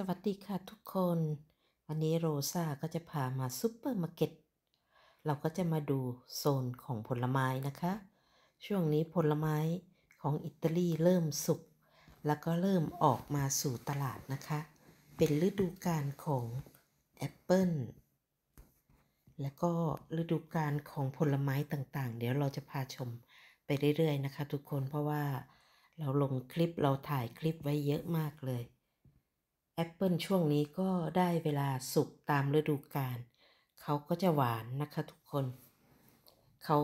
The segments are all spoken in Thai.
สวัสดีค่ะ ทุกคน วันนี้โรซาก็จะพามาซูเปอร์มาร์เก็ตเราก็จะมาดูโซนของผลไม้นะคะ ช่วงนี้ผลไม้ของอิตาลี เริ่มสุก แล้วก็เริ่มออกมาสู่ตลาดนะคะ เป็นฤดูกาลของแอปเปิ้ลแล้วก็ฤดูกาลของผลไม้ต่าง ๆ เดี๋ยวเราจะพาชมไปเรื่อยๆนะคะ ทุกคนเพราะว่าเราลงคลิปเราถ่ายคลิปไว้เยอะมากเลยแอปเปิลช่วงนี้ก็ได้เวลาสุกตามฤดูกาลเขาก็จะหวานนะคะทุกคน เขา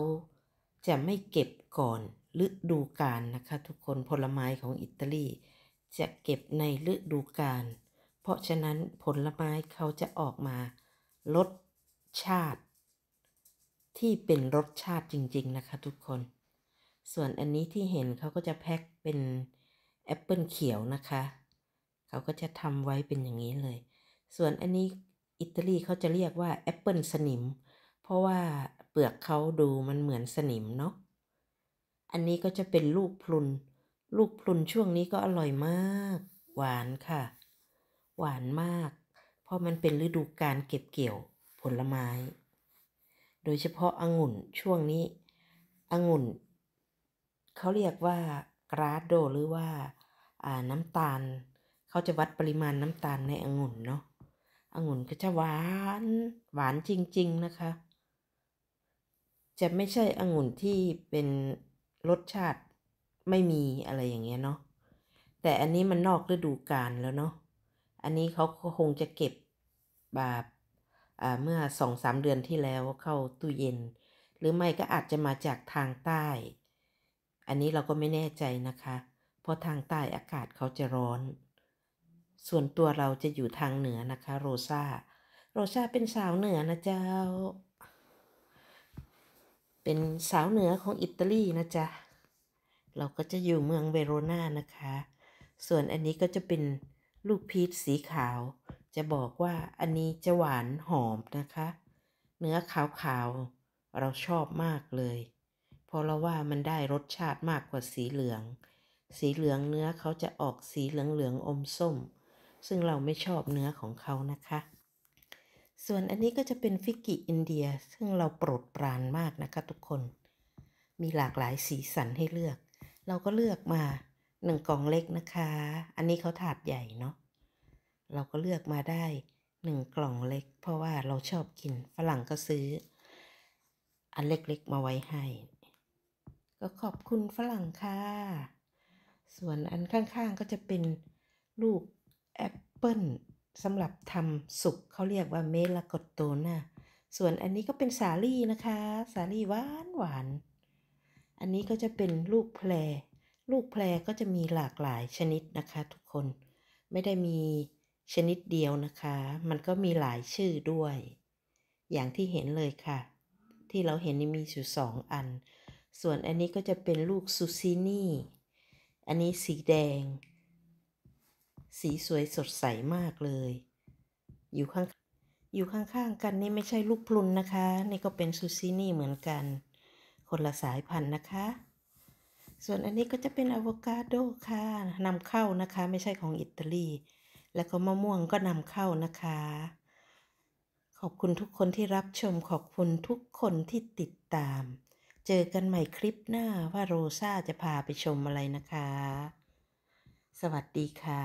จะไม่เก็บก่อนฤดูกาลนะคะ ทุกคน ผลไม้ของอิตาลี จะเก็บในฤดูกาล เพราะฉะนั้นผลไม้เขาจะออกมารสชาติ ที่เป็นรสชาติจริง ๆ นะคะทุกคน ส่วนอันนี้ที่เห็นเขาก็จะแพ็คเป็นแอปเปิลเขียวนะคะเขาก็จะทำไว้เป็นอย่างนี้เลย ส่วนอันนี้อิตาลีเขาจะเรียกว่าแอปเปิลสนิม เพราะว่าเปลือกเขาดูมันเหมือนสนิมเนาะ อันนี้ก็จะเป็นลูกพลุน ลูกพลุนช่วงนี้ก็อร่อยมาก หวานค่ะ หวานมาก เพราะมันเป็นฤดูการเก็บเกี่ยวผลไม้ โดยเฉพาะองุ่นช่วงนี้ องุ่น เขาเรียกว่ากราดโดหรือว่าน้ำตาลเขาจะวัดปริมาณน้ำตาลในองุ่นเนาะ องุ่นก็จะหวาน หวานจริง ๆ นะคะ จะไม่ใช่องุ่นที่เป็นรสชาติไม่มีอะไรอย่างเงี้ยเนาะ แต่อันนี้มันนอกฤดูกาลแล้วเนาะ อันนี้เขาก็คงจะเก็บแบบเมื่อสองสามเดือนที่แล้วเข้าตู้เย็น หรือไม่ก็อาจจะมาจากทางใต้ อันนี้เราก็ไม่แน่ใจนะคะ เพราะทางใต้อากาศเขาจะร้อนส่วนตัวเราจะอยู่ทางเหนือนะคะ โรซาโรซาเป็นสาวเหนือนะเจ้า เป็นสาวเหนือของ อิตาลีนะจ๊ะ เราก็จะอยู่เมืองเวโรนานะคะ ส่วนอันนี้ก็จะเป็นลูกพีชสีขาว จะบอกว่าอันนี้จะหวานหอมนะคะ เนื้อขาวๆ เราชอบมากเลย เพราะเราว่ามันได้รสชาติมากกว่าสีเหลือง สีเหลืองเนื้อเขาจะออกสีเหลืองๆอมส้มซึ่งเราไม่ชอบเนื้อของเขานะคะ ส่วนอันนี้ก็จะเป็นฟิกกี้อินเดีย ซึ่งเราโปรดปรานมากนะคะทุกคน มีหลากหลายสีสันให้เลือก เราก็เลือกมาหนึ่งกล่องเล็กนะคะ อันนี้เขาถาดใหญ่เนาะ เราก็เลือกมาได้หนึ่งกล่องเล็ก เพราะว่าเราชอบกิน ฝรั่งก็ซื้อ อันเล็กๆมาไว้ให้ ก็ขอบคุณฝรั่งค่ะ ส่วนอันข้าง ๆก็จะเป็นลูกแอปเปิลสำหรับทำสุกเขาเรียกว่าเมลากดโตนะ ส่วนอันนี้ก็เป็นสาลี่นะคะ สาลี่หวานหวาน อันนี้ก็จะเป็นลูกแพร ลูกแพรก็จะมีหลากหลายชนิดนะคะ ทุกคน ไม่ได้มีชนิดเดียวนะคะ มันก็มีหลายชื่อด้วย อย่างที่เห็นเลยค่ะ ที่เราเห็นนี่มีอยู่สองอัน ส่วนอันนี้ก็จะเป็นลูกซูซินี่ อันนี้สีแดงสีสวยสดใสมากเลย อยู่ข้าง อยู่ข้างๆกันนี่ไม่ใช่ลูกพลุนนะคะ นี่ก็เป็นซูซินี่เหมือนกัน คนละสายพันธุ์นะคะ ส่วนอันนี้ก็จะเป็นอะโวคาโดค่ะนำเข้านะคะไม่ใช่ของอิตาลี แล้วก็มะม่วงก็นำเข้านะคะ ขอบคุณทุกคนที่รับชม ขอบคุณทุกคนที่ติดตาม เจอกันใหม่คลิปหน้าว่าโรซาจะพาไปชมอะไรนะคะ สวัสดีค่ะ